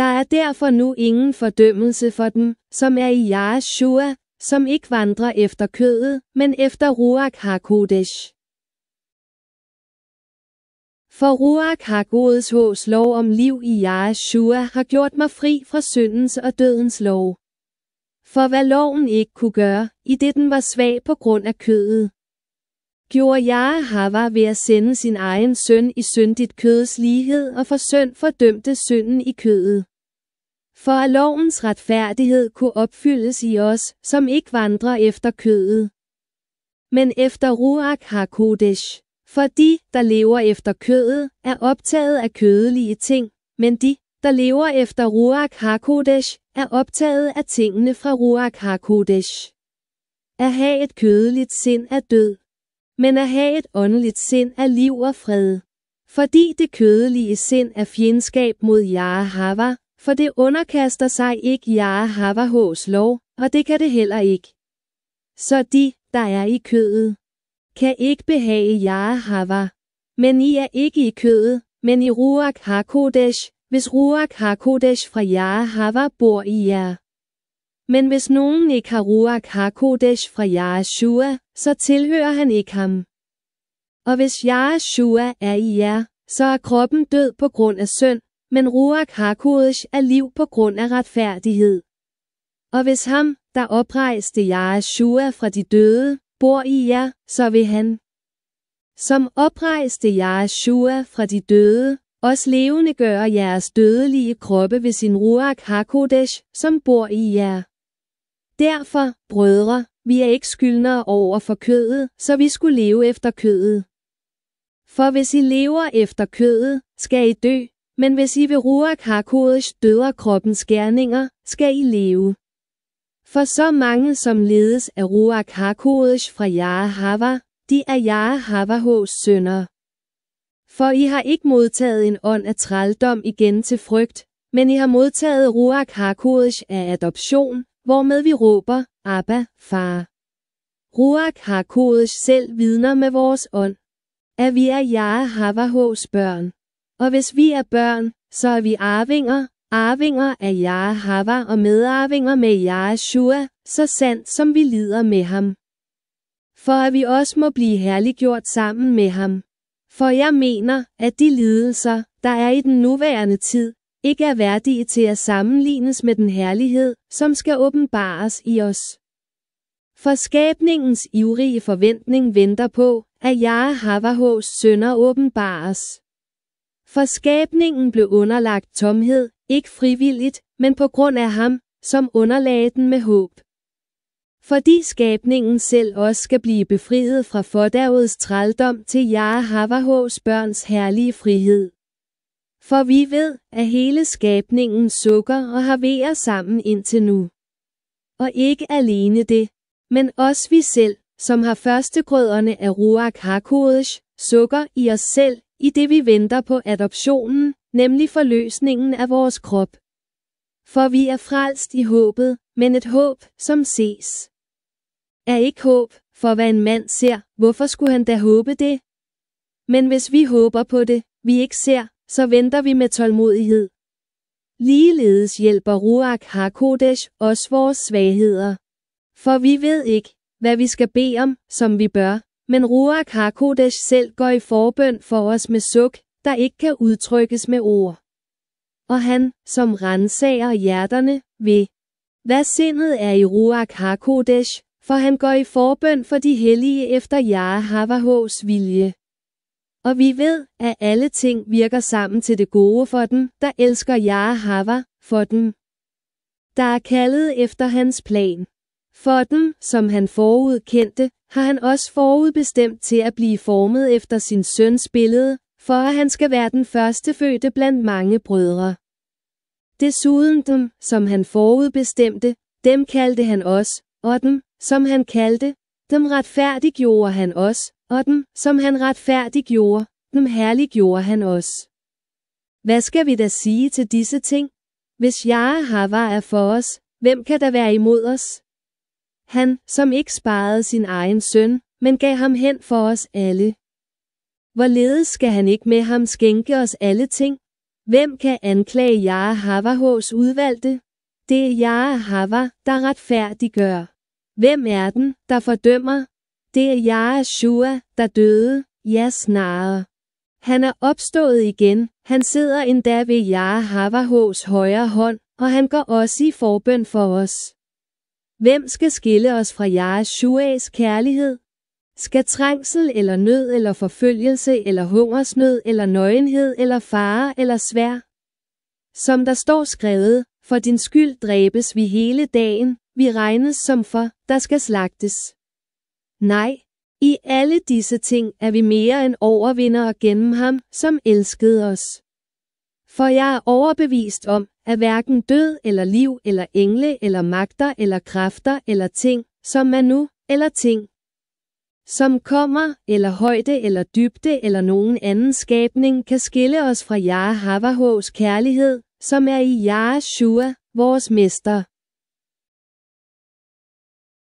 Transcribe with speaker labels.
Speaker 1: Der er derfor nu ingen fordømmelse for dem, som er i Yahshua, som ikke vandrer efter kødet, men efter Ruach HaKodesh. For Ruach HaGodes hos lov om liv i Yahshua har gjort mig fri fra syndens og dødens lov. For hvad loven ikke kunne gøre, i det den var svag på grund af kødet, gjorde Jahava ved at sende sin egen søn i syndigt kødets lighed og for synd fordømte synden i kødet. For at lovens retfærdighed kunne opfyldes i os, som ikke vandrer efter kødet, men efter Ruach Kodesh. For de, der lever efter kødet, er optaget af kødelige ting, men de, der lever efter Ruach HaKodesh, er optaget af tingene fra Ruach HaKodesh. At have et kødeligt sind er død, men at have et åndeligt sind er liv og fred. Fordi det kødelige sind er fjendskab mod Yahava, for det underkaster sig ikke Havahås lov, og det kan det heller ikke. Så de, der er i kødet, kan ikke behage Havah. Men I er ikke i kødet, men i Ruach HaKodesh, hvis Ruach HaKodesh fra Havah bor i jer. Men hvis nogen ikke har Ruach HaKodesh fra Yahshua, så tilhører han ikke ham. Og hvis Yahshua er i jer, så er kroppen død på grund af synd, men Ruach HaKodesh er liv på grund af retfærdighed. Og hvis ham, der oprejste Jahashua fra de døde, bor i jer, så vil han, som oprejste Jahashua fra de døde, også levende gør jeres dødelige kroppe ved sin Ruach HaKodesh, som bor i jer. Derfor, brødre, vi er ikke skyldnere over for kødet, så vi skulle leve efter kødet. For hvis I lever efter kødet, skal I dø, men hvis I vil Ruach karkodes døder kroppens gerninger, skal I leve. For så mange som ledes af Ruach HaKodesh fra Yahava, de er H's sønner. For I har ikke modtaget en ånd af trældom igen til frygt, men I har modtaget Ruach HaKodesh af adoption, hvormed vi råber, Abba, far. Ruach HaKodesh selv vidner med vores ånd, at vi er H's børn. Og hvis vi er børn, så er vi arvinger, arvinger af Jahava og medarvinger med Yahshua, så sandt som vi lider med ham. For at vi også må blive herliggjort sammen med ham. For jeg mener, at de lidelser, der er i den nuværende tid, ikke er værdige til at sammenlignes med den herlighed, som skal åbenbares i os. For skabningens ivrige forventning venter på, at Jahavahovs sønder åbenbares. For skabningen blev underlagt tomhed, ikke frivilligt, men på grund af ham, som underlagde den med håb. Fordi skabningen selv også skal blive befriet fra fordærvets trældom til Jare Havahås børns herlige frihed. For vi ved, at hele skabningen sukker og været sammen indtil nu. Og ikke alene det, men også vi selv, som har førstegrøderne af Ruach Hakodesh, sukker i os selv i det vi venter på adoptionen, nemlig forløsningen af vores krop. For vi er frelst i håbet, men et håb, som ses. Er ikke håb, for hvad en mand ser, hvorfor skulle han da håbe det? Men hvis vi håber på det, vi ikke ser, så venter vi med tålmodighed. Ligeledes hjælper Ruach Hakodesh os vores svagheder. For vi ved ikke, hvad vi skal bede om, som vi bør, men Ruach HaKodesh selv går i forbøn for os med suk, der ikke kan udtrykkes med ord. Og han, som rensager hjerterne, ved. Hvad sindet er i Ruach HaKodesh, for han går i forbøn for de hellige efter Jahavahs vilje. Og vi ved, at alle ting virker sammen til det gode for dem, der elsker Jahava, for dem, der er kaldet efter hans plan. For dem, som han forudkendte, har han også forudbestemt til at blive formet efter sin søns billede, for at han skal være den første fødte blandt mange brødre. Desuden dem, som han forudbestemte, dem kaldte han også, og dem, som han kaldte, dem retfærdiggjorde han også, og dem, som han retfærdiggjorde, dem herliggjorde han også. Hvad skal vi da sige til disse ting? Hvis Jahava er for os, hvem kan der være imod os? han, som ikke sparede sin egen søn, men gav ham hen for os alle. Hvorledes skal han ikke med ham skænke os alle ting? Hvem kan anklage Jare Havahås udvalgte? Det er Jare Hava, der retfærdiggør. Hvem er den, der fordømmer? Det er Jare Shua, der døde, ja snarere. Han er opstået igen, han sidder endda ved Jare Havahås højre hånd, og han går også i forbøn for os. Hvem skal skille os fra Yahuas kærlighed? Skal trængsel eller nød eller forfølgelse eller hungersnød eller nøgenhed eller fare eller svær? Som der står skrevet, for din skyld dræbes vi hele dagen, vi regnes som for, der skal slagtes. Nej, i alle disse ting er vi mere end overvindere gennem ham, som elskede os. For jeg er overbevist om, er hverken død eller liv eller engle eller magter eller kræfter eller ting, som er nu, eller ting, som kommer, eller højde eller dybde eller nogen anden skabning kan skille os fra Yahwehs kærlighed, som er i Yahshua, vores mester.